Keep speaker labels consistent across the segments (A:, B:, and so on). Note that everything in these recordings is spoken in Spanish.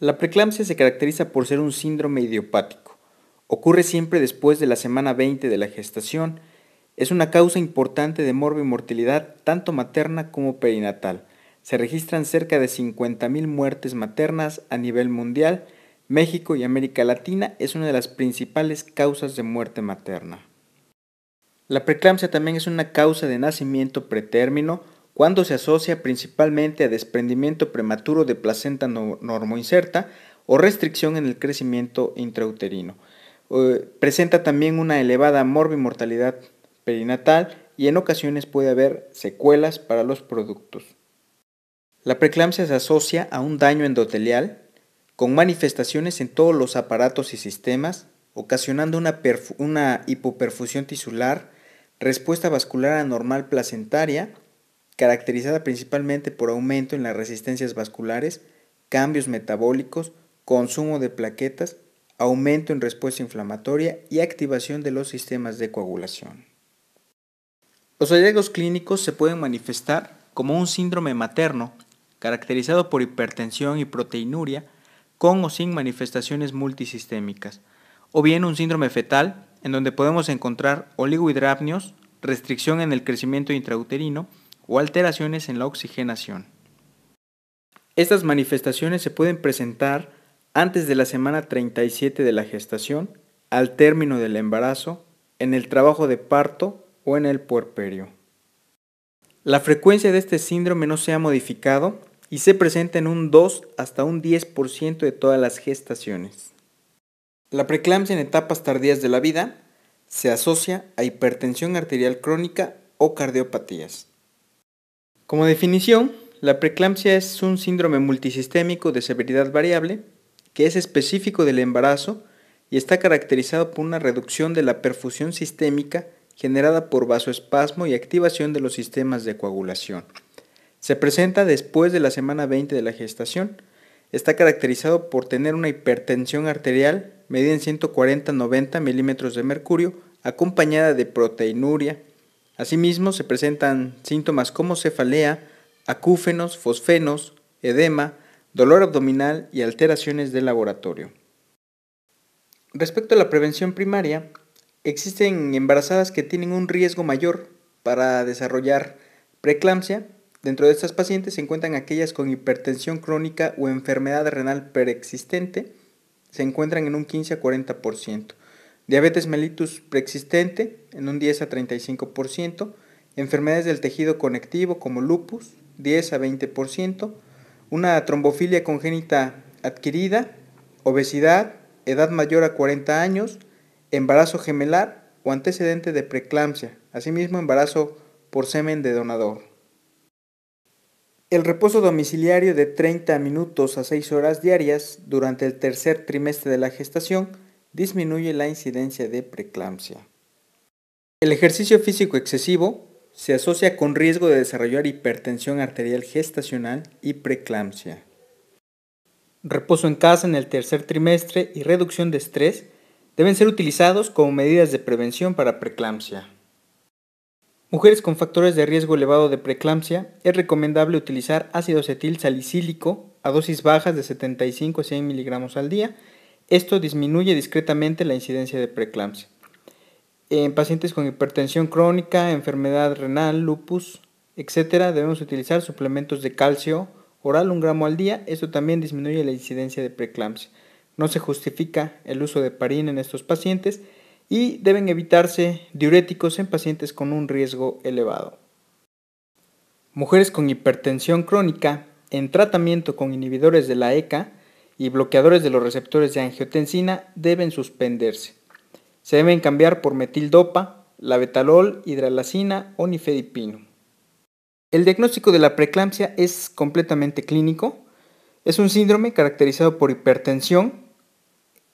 A: La preeclampsia se caracteriza por ser un síndrome idiopático. Ocurre siempre después de la semana 20 de la gestación. Es una causa importante de morbo y mortalidad tanto materna como perinatal. Se registran cerca de 50.000 muertes maternas a nivel mundial. México y América Latina es una de las principales causas de muerte materna. La preeclampsia también es una causa de nacimiento pretérmino, cuando se asocia principalmente a desprendimiento prematuro de placenta normoinserta o restricción en el crecimiento intrauterino. Eh, presenta también una elevada morbimortalidad perinatal y en ocasiones puede haber secuelas para los productos. La preeclampsia se asocia a un daño endotelial con manifestaciones en todos los aparatos y sistemas, ocasionando una hipoperfusión tisular, respuesta vascular anormal placentaria, caracterizada principalmente por aumento en las resistencias vasculares, cambios metabólicos, consumo de plaquetas, aumento en respuesta inflamatoria y activación de los sistemas de coagulación. Los hallazgos clínicos se pueden manifestar como un síndrome materno, caracterizado por hipertensión y proteinuria, con o sin manifestaciones multisistémicas, o bien un síndrome fetal, en donde podemos encontrar oligohidramnios, restricción en el crecimiento intrauterino, o alteraciones en la oxigenación. Estas manifestaciones se pueden presentar antes de la semana 37 de la gestación, al término del embarazo, en el trabajo de parto o en el puerperio. La frecuencia de este síndrome no se ha modificado y se presenta en un 2 hasta un 10% de todas las gestaciones. La preeclampsia en etapas tardías de la vida se asocia a hipertensión arterial crónica o cardiopatías. Como definición, la preeclampsia es un síndrome multisistémico de severidad variable que es específico del embarazo y está caracterizado por una reducción de la perfusión sistémica generada por vasoespasmo y activación de los sistemas de coagulación. Se presenta después de la semana 20 de la gestación. Está caracterizado por tener una hipertensión arterial medida en 140-90 milímetros de mercurio, acompañada de proteinuria, Asimismo, se presentan síntomas como cefalea, acúfenos, fosfenos, edema, dolor abdominal y alteraciones de laboratorio. Respecto a la prevención primaria, existen embarazadas que tienen un riesgo mayor para desarrollar preeclampsia. Dentro de estas pacientes se encuentran aquellas con hipertensión crónica o enfermedad renal preexistente, se encuentran en un 15 a 40%. Diabetes mellitus preexistente en un 10 a 35%, enfermedades del tejido conectivo como lupus 10 a 20%, una trombofilia congénita adquirida, obesidad, edad mayor a 40 años, embarazo gemelar o antecedente de preeclampsia, asimismo embarazo por semen de donador. El reposo domiciliario de 30 minutos a 6 horas diarias durante el tercer trimestre de la gestación disminuye la incidencia de preeclampsia. El ejercicio físico excesivo se asocia con riesgo de desarrollar hipertensión arterial gestacional y preeclampsia. Reposo en casa en el tercer trimestre y reducción de estrés deben ser utilizados como medidas de prevención para preeclampsia. Mujeres con factores de riesgo elevado de preeclampsia es recomendable utilizar ácido acetil salicílico a dosis bajas de 75 a 100 miligramos al día esto disminuye discretamente la incidencia de preeclampsia. En pacientes con hipertensión crónica, enfermedad renal, lupus, etc., debemos utilizar suplementos de calcio oral un gramo al día. Esto también disminuye la incidencia de preeclampsia. No se justifica el uso de parín en estos pacientes y deben evitarse diuréticos en pacientes con un riesgo elevado. Mujeres con hipertensión crónica en tratamiento con inhibidores de la ECA y bloqueadores de los receptores de angiotensina deben suspenderse. Se deben cambiar por metildopa, la hidralacina o nifedipino. El diagnóstico de la preeclampsia es completamente clínico. Es un síndrome caracterizado por hipertensión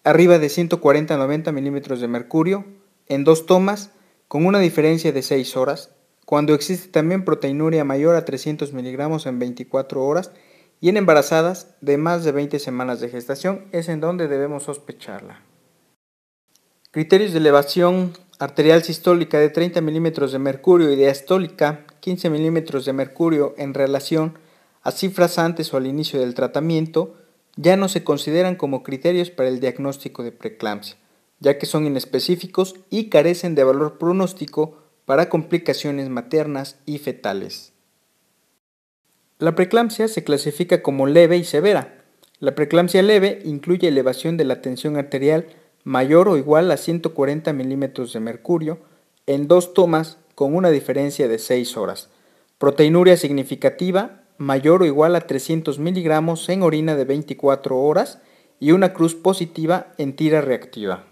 A: arriba de 140-90 milímetros de mercurio en dos tomas con una diferencia de 6 horas, cuando existe también proteinuria mayor a 300 miligramos en 24 horas y en embarazadas de más de 20 semanas de gestación es en donde debemos sospecharla. Criterios de elevación arterial sistólica de 30 milímetros de mercurio y diastólica 15 milímetros de mercurio en relación a cifras antes o al inicio del tratamiento ya no se consideran como criterios para el diagnóstico de preeclampsia, ya que son inespecíficos y carecen de valor pronóstico para complicaciones maternas y fetales. La preeclampsia se clasifica como leve y severa. La preeclampsia leve incluye elevación de la tensión arterial mayor o igual a 140 milímetros de mercurio en dos tomas con una diferencia de 6 horas. Proteinuria significativa mayor o igual a 300 mg en orina de 24 horas y una cruz positiva en tira reactiva.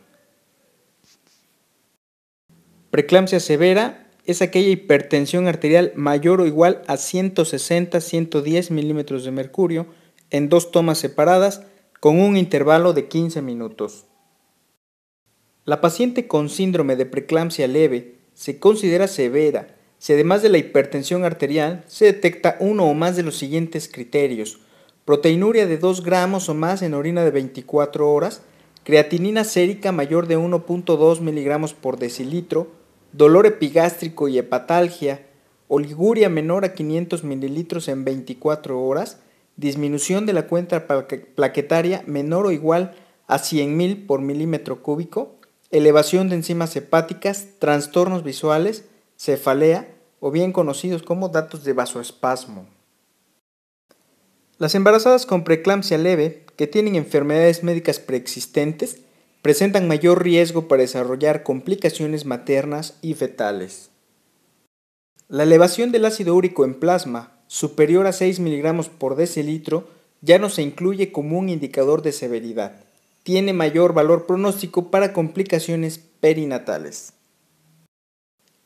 A: Preeclampsia severa es aquella hipertensión arterial mayor o igual a 160-110 milímetros de mercurio en dos tomas separadas con un intervalo de 15 minutos. La paciente con síndrome de preeclampsia leve se considera severa si además de la hipertensión arterial se detecta uno o más de los siguientes criterios. Proteinuria de 2 gramos o más en orina de 24 horas, creatinina sérica mayor de 1.2 miligramos por decilitro, dolor epigástrico y hepatalgia, oliguria menor a 500 mililitros en 24 horas, disminución de la cuenta plaquetaria menor o igual a 100.000 por milímetro cúbico, elevación de enzimas hepáticas, trastornos visuales, cefalea o bien conocidos como datos de vasoespasmo. Las embarazadas con preeclampsia leve que tienen enfermedades médicas preexistentes presentan mayor riesgo para desarrollar complicaciones maternas y fetales. La elevación del ácido úrico en plasma, superior a 6 miligramos por decilitro, ya no se incluye como un indicador de severidad. Tiene mayor valor pronóstico para complicaciones perinatales.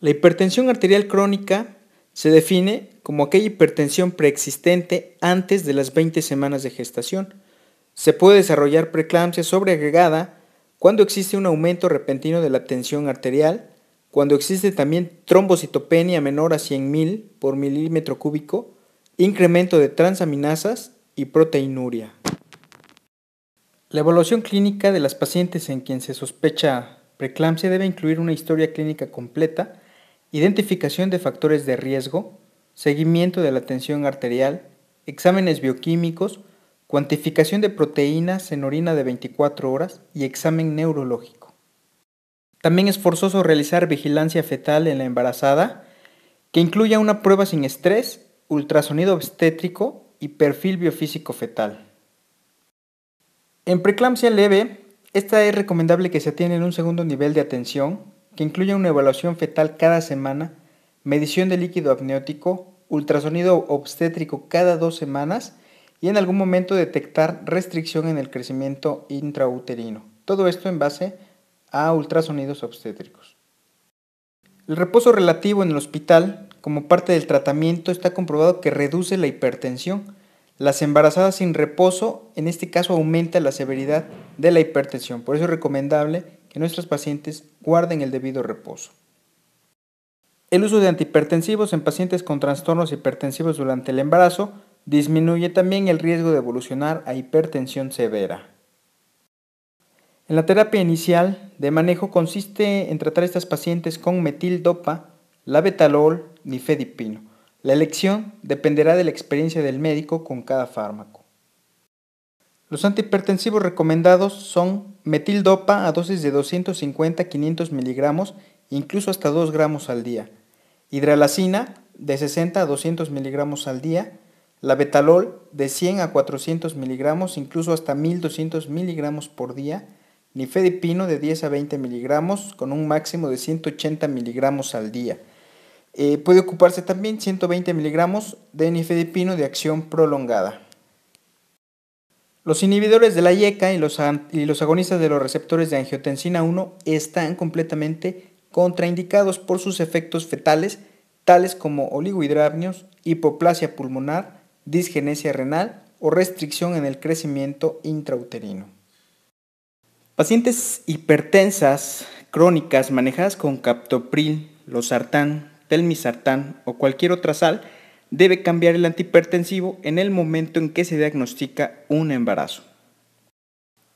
A: La hipertensión arterial crónica se define como aquella hipertensión preexistente antes de las 20 semanas de gestación. Se puede desarrollar preeclampsia sobreagregada cuando existe un aumento repentino de la tensión arterial, cuando existe también trombocitopenia menor a 100.000 por milímetro cúbico, incremento de transaminasas y proteinuria. La evaluación clínica de las pacientes en quien se sospecha preeclampsia debe incluir una historia clínica completa, identificación de factores de riesgo, seguimiento de la tensión arterial, exámenes bioquímicos, cuantificación de proteínas en orina de 24 horas y examen neurológico. También es forzoso realizar vigilancia fetal en la embarazada, que incluya una prueba sin estrés, ultrasonido obstétrico y perfil biofísico fetal. En preeclampsia leve, esta es recomendable que se atienda en un segundo nivel de atención, que incluya una evaluación fetal cada semana, medición de líquido amniótico, ultrasonido obstétrico cada dos semanas, y en algún momento detectar restricción en el crecimiento intrauterino. Todo esto en base a ultrasonidos obstétricos. El reposo relativo en el hospital, como parte del tratamiento, está comprobado que reduce la hipertensión. Las embarazadas sin reposo, en este caso, aumenta la severidad de la hipertensión. Por eso es recomendable que nuestros pacientes guarden el debido reposo. El uso de antihipertensivos en pacientes con trastornos hipertensivos durante el embarazo Disminuye también el riesgo de evolucionar a hipertensión severa. En la terapia inicial de manejo consiste en tratar estas pacientes con metildopa, labetalol, nifedipino. La elección dependerá de la experiencia del médico con cada fármaco. Los antihipertensivos recomendados son metildopa a dosis de 250-500 miligramos, incluso hasta 2 gramos al día, hidralacina de 60 a 200 miligramos al día, la betalol de 100 a 400 miligramos, incluso hasta 1200 miligramos por día. Nifedipino de 10 a 20 miligramos, con un máximo de 180 miligramos al día. Eh, puede ocuparse también 120 miligramos de nifedipino de acción prolongada. Los inhibidores de la IECA y los, agonistas de los receptores de angiotensina 1 están completamente contraindicados por sus efectos fetales, tales como oligohidramnios, hipoplasia pulmonar, disgenesia renal o restricción en el crecimiento intrauterino. Pacientes hipertensas crónicas manejadas con captopril, losartán, telmisartán o cualquier otra sal debe cambiar el antihipertensivo en el momento en que se diagnostica un embarazo.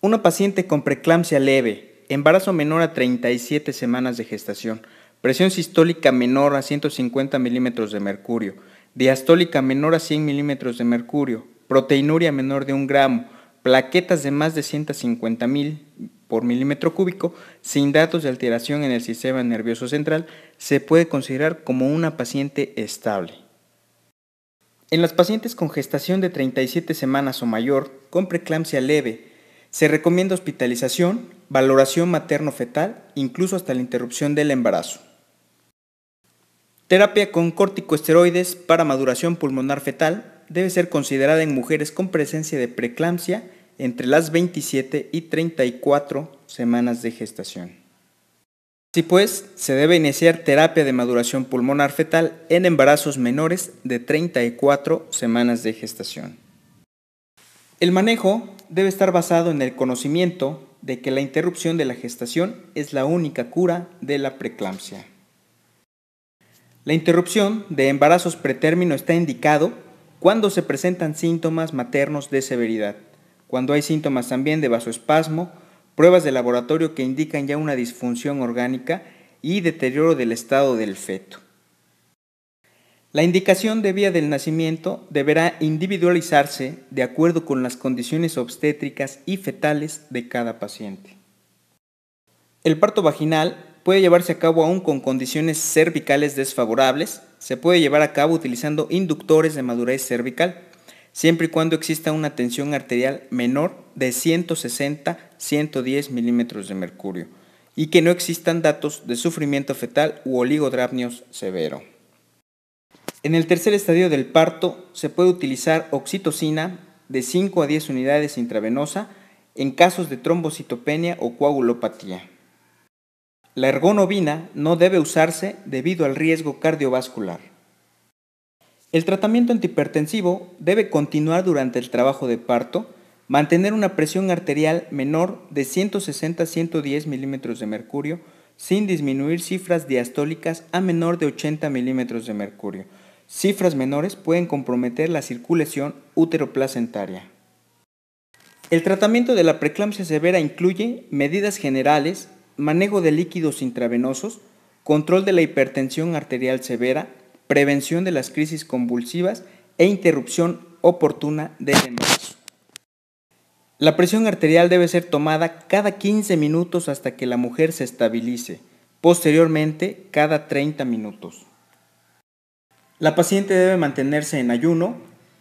A: Una paciente con preeclampsia leve, embarazo menor a 37 semanas de gestación, presión sistólica menor a 150 milímetros de mercurio, diastólica menor a 100 milímetros de mercurio, proteinuria menor de un gramo, plaquetas de más de 150 mil por milímetro cúbico, sin datos de alteración en el sistema nervioso central, se puede considerar como una paciente estable. En las pacientes con gestación de 37 semanas o mayor, con preeclampsia leve, se recomienda hospitalización, valoración materno-fetal, incluso hasta la interrupción del embarazo. Terapia con corticosteroides para maduración pulmonar fetal debe ser considerada en mujeres con presencia de preeclampsia entre las 27 y 34 semanas de gestación. Así pues, se debe iniciar terapia de maduración pulmonar fetal en embarazos menores de 34 semanas de gestación. El manejo debe estar basado en el conocimiento de que la interrupción de la gestación es la única cura de la preeclampsia. La interrupción de embarazos pretérmino está indicado cuando se presentan síntomas maternos de severidad, cuando hay síntomas también de vasoespasmo, pruebas de laboratorio que indican ya una disfunción orgánica y deterioro del estado del feto. La indicación de vía del nacimiento deberá individualizarse de acuerdo con las condiciones obstétricas y fetales de cada paciente. El parto vaginal puede llevarse a cabo aún con condiciones cervicales desfavorables, se puede llevar a cabo utilizando inductores de madurez cervical, siempre y cuando exista una tensión arterial menor de 160-110 milímetros de mercurio y que no existan datos de sufrimiento fetal u oligodrapnios severo. En el tercer estadio del parto se puede utilizar oxitocina de 5 a 10 unidades intravenosa en casos de trombocitopenia o coagulopatía. La ergonovina no debe usarse debido al riesgo cardiovascular. El tratamiento antihipertensivo debe continuar durante el trabajo de parto, mantener una presión arterial menor de 160-110 mm de mercurio sin disminuir cifras diastólicas a menor de 80 mm de mercurio. Cifras menores pueden comprometer la circulación uteroplacentaria. El tratamiento de la preeclampsia severa incluye medidas generales manejo de líquidos intravenosos, control de la hipertensión arterial severa, prevención de las crisis convulsivas e interrupción oportuna del embarazo. La presión arterial debe ser tomada cada 15 minutos hasta que la mujer se estabilice, posteriormente cada 30 minutos. La paciente debe mantenerse en ayuno,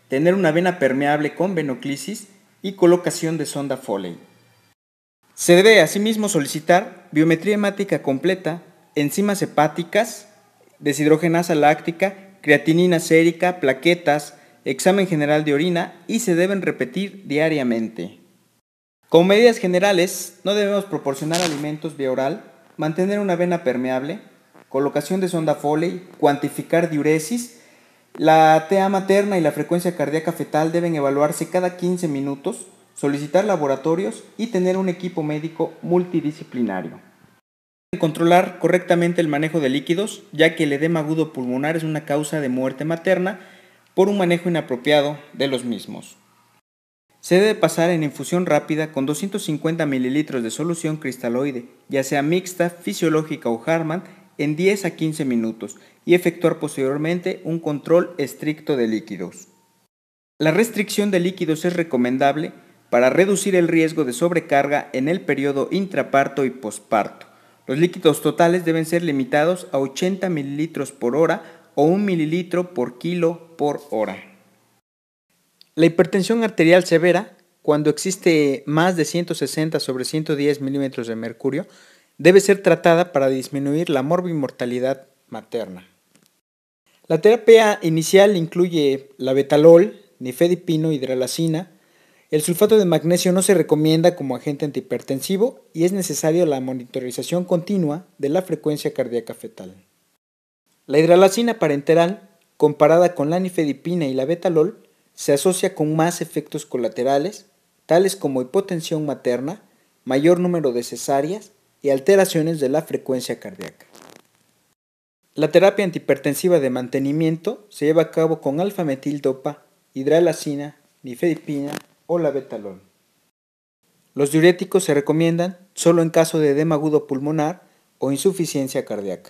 A: tener una vena permeable con venoclisis y colocación de sonda Foley. Se debe asimismo solicitar biometría hemática completa, enzimas hepáticas, deshidrogenasa láctica, creatinina sérica, plaquetas, examen general de orina y se deben repetir diariamente. Con medidas generales, no debemos proporcionar alimentos vía oral, mantener una vena permeable, colocación de sonda Foley, cuantificar diuresis, la TA materna y la frecuencia cardíaca fetal deben evaluarse cada 15 minutos, solicitar laboratorios y tener un equipo médico multidisciplinario. Controlar correctamente el manejo de líquidos, ya que el edema agudo pulmonar es una causa de muerte materna por un manejo inapropiado de los mismos. Se debe pasar en infusión rápida con 250 ml de solución cristaloide, ya sea mixta, fisiológica o Harman, en 10 a 15 minutos y efectuar posteriormente un control estricto de líquidos. La restricción de líquidos es recomendable para reducir el riesgo de sobrecarga en el periodo intraparto y posparto. Los líquidos totales deben ser limitados a 80 ml por hora o 1 ml por kilo por hora. La hipertensión arterial severa, cuando existe más de 160 sobre 110 milímetros de mercurio, debe ser tratada para disminuir la morbimortalidad materna. La terapia inicial incluye la betalol, nifedipino, hidralacina, el sulfato de magnesio no se recomienda como agente antihipertensivo y es necesaria la monitorización continua de la frecuencia cardíaca fetal. La hidralacina parenteral, comparada con la nifedipina y la betalol, se asocia con más efectos colaterales, tales como hipotensión materna, mayor número de cesáreas y alteraciones de la frecuencia cardíaca. La terapia antihipertensiva de mantenimiento se lleva a cabo con alfametildopa, dopa, hidralacina, nifedipina o la betalol. Los diuréticos se recomiendan solo en caso de edema agudo pulmonar o insuficiencia cardíaca.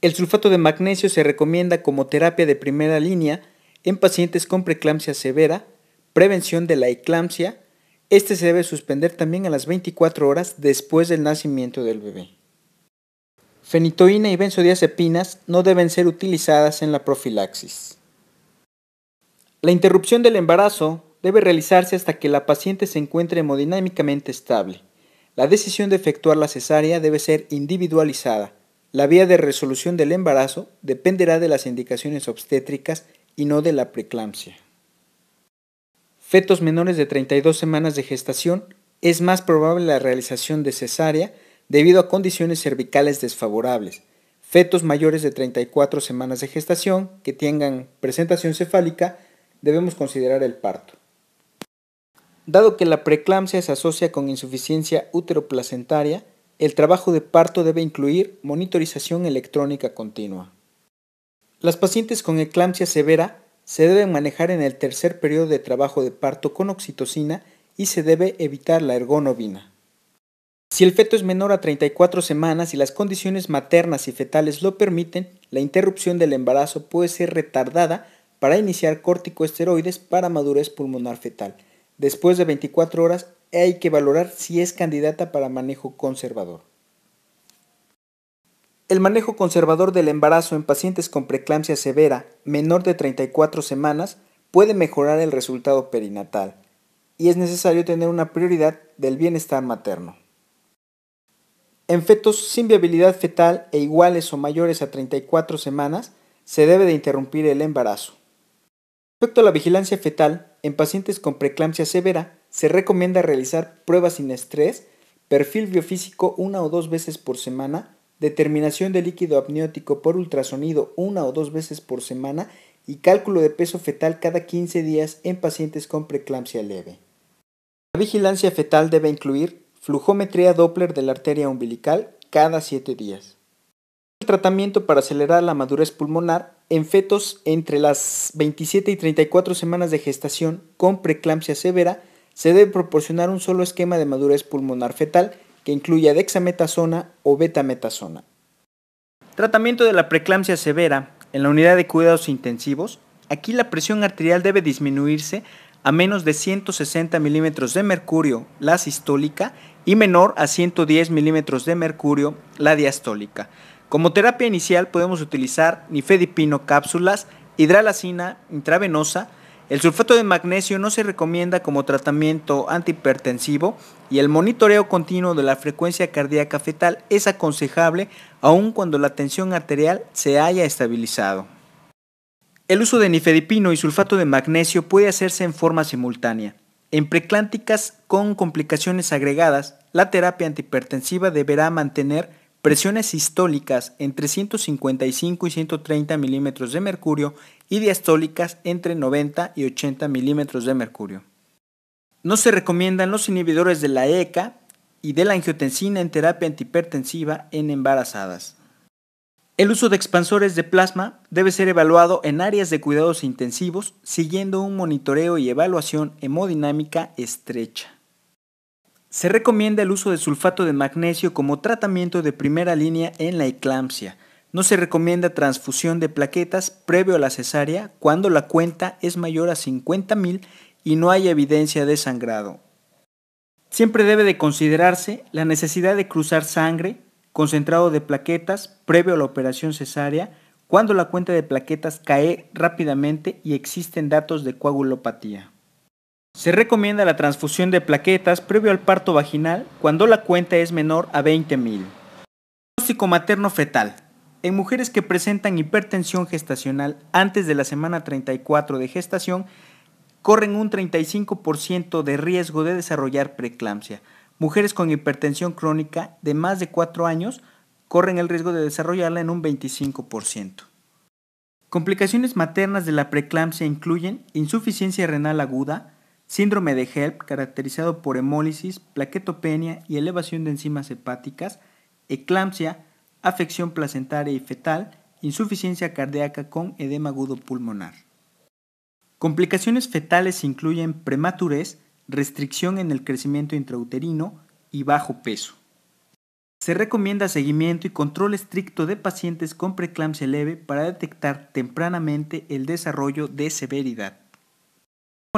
A: El sulfato de magnesio se recomienda como terapia de primera línea en pacientes con preeclampsia severa, prevención de la eclampsia. Este se debe suspender también a las 24 horas después del nacimiento del bebé. Fenitoína y benzodiazepinas no deben ser utilizadas en la profilaxis. La interrupción del embarazo debe realizarse hasta que la paciente se encuentre hemodinámicamente estable. La decisión de efectuar la cesárea debe ser individualizada. La vía de resolución del embarazo dependerá de las indicaciones obstétricas y no de la preeclampsia. Fetos menores de 32 semanas de gestación es más probable la realización de cesárea debido a condiciones cervicales desfavorables. Fetos mayores de 34 semanas de gestación que tengan presentación cefálica debemos considerar el parto. Dado que la preeclampsia se asocia con insuficiencia uteroplacentaria, el trabajo de parto debe incluir monitorización electrónica continua. Las pacientes con eclampsia severa se deben manejar en el tercer periodo de trabajo de parto con oxitocina y se debe evitar la ergonovina. Si el feto es menor a 34 semanas y las condiciones maternas y fetales lo permiten, la interrupción del embarazo puede ser retardada para iniciar corticosteroides para madurez pulmonar fetal Después de 24 horas hay que valorar si es candidata para manejo conservador. El manejo conservador del embarazo en pacientes con preeclampsia severa menor de 34 semanas puede mejorar el resultado perinatal y es necesario tener una prioridad del bienestar materno. En fetos sin viabilidad fetal e iguales o mayores a 34 semanas, se debe de interrumpir el embarazo. Respecto a la vigilancia fetal, en pacientes con preeclampsia severa, se recomienda realizar pruebas sin estrés, perfil biofísico una o dos veces por semana, determinación de líquido amniótico por ultrasonido una o dos veces por semana y cálculo de peso fetal cada 15 días en pacientes con preeclampsia leve. La vigilancia fetal debe incluir flujometría Doppler de la arteria umbilical cada 7 días tratamiento para acelerar la madurez pulmonar en fetos entre las 27 y 34 semanas de gestación con preeclampsia severa, se debe proporcionar un solo esquema de madurez pulmonar fetal que incluya dexametasona o betametasona. Tratamiento de la preeclampsia severa en la unidad de cuidados intensivos. Aquí la presión arterial debe disminuirse a menos de 160 milímetros de mercurio la sistólica y menor a 110 milímetros de mercurio la diastólica. Como terapia inicial podemos utilizar nifedipino cápsulas, hidralacina intravenosa, el sulfato de magnesio no se recomienda como tratamiento antihipertensivo y el monitoreo continuo de la frecuencia cardíaca fetal es aconsejable aun cuando la tensión arterial se haya estabilizado. El uso de nifedipino y sulfato de magnesio puede hacerse en forma simultánea. En preclánticas con complicaciones agregadas, la terapia antihipertensiva deberá mantener presiones sistólicas entre 155 y 130 milímetros de mercurio y diastólicas entre 90 y 80 milímetros de mercurio. No se recomiendan los inhibidores de la ECA e y de la angiotensina en terapia antihipertensiva en embarazadas. El uso de expansores de plasma debe ser evaluado en áreas de cuidados intensivos siguiendo un monitoreo y evaluación hemodinámica estrecha. Se recomienda el uso de sulfato de magnesio como tratamiento de primera línea en la eclampsia. No se recomienda transfusión de plaquetas previo a la cesárea cuando la cuenta es mayor a 50.000 y no hay evidencia de sangrado. Siempre debe de considerarse la necesidad de cruzar sangre, concentrado de plaquetas, previo a la operación cesárea, cuando la cuenta de plaquetas cae rápidamente y existen datos de coagulopatía. Se recomienda la transfusión de plaquetas previo al parto vaginal cuando la cuenta es menor a 20.000. Diagnóstico materno fetal. En mujeres que presentan hipertensión gestacional antes de la semana 34 de gestación, corren un 35% de riesgo de desarrollar preeclampsia. Mujeres con hipertensión crónica de más de 4 años corren el riesgo de desarrollarla en un 25%. Complicaciones maternas de la preeclampsia incluyen insuficiencia renal aguda, Síndrome de HELP, caracterizado por hemólisis, plaquetopenia y elevación de enzimas hepáticas, eclampsia, afección placentaria y fetal, insuficiencia cardíaca con edema agudo pulmonar. Complicaciones fetales incluyen prematurez, restricción en el crecimiento intrauterino y bajo peso. Se recomienda seguimiento y control estricto de pacientes con preeclampsia leve para detectar tempranamente el desarrollo de severidad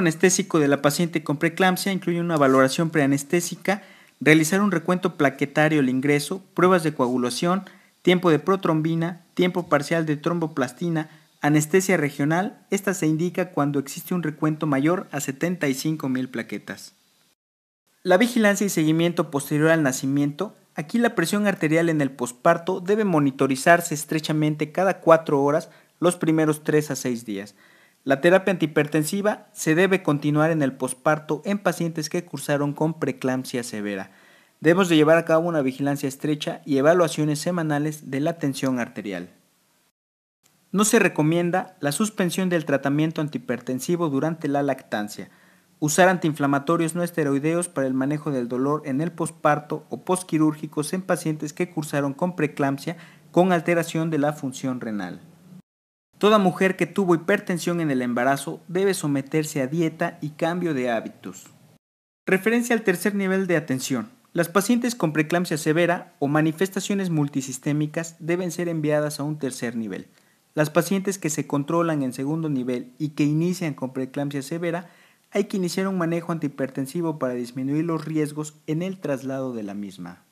A: anestésico de la paciente con preeclampsia incluye una valoración preanestésica, realizar un recuento plaquetario al ingreso, pruebas de coagulación, tiempo de protrombina, tiempo parcial de tromboplastina, anestesia regional. Esta se indica cuando existe un recuento mayor a 75.000 plaquetas. La vigilancia y seguimiento posterior al nacimiento. Aquí la presión arterial en el posparto debe monitorizarse estrechamente cada 4 horas los primeros 3 a 6 días. La terapia antihipertensiva se debe continuar en el posparto en pacientes que cursaron con preeclampsia severa. Debemos de llevar a cabo una vigilancia estrecha y evaluaciones semanales de la tensión arterial. No se recomienda la suspensión del tratamiento antihipertensivo durante la lactancia, usar antiinflamatorios no esteroideos para el manejo del dolor en el posparto o posquirúrgicos en pacientes que cursaron con preeclampsia con alteración de la función renal. Toda mujer que tuvo hipertensión en el embarazo debe someterse a dieta y cambio de hábitos. Referencia al tercer nivel de atención. Las pacientes con preeclampsia severa o manifestaciones multisistémicas deben ser enviadas a un tercer nivel. Las pacientes que se controlan en segundo nivel y que inician con preeclampsia severa, hay que iniciar un manejo antihipertensivo para disminuir los riesgos en el traslado de la misma.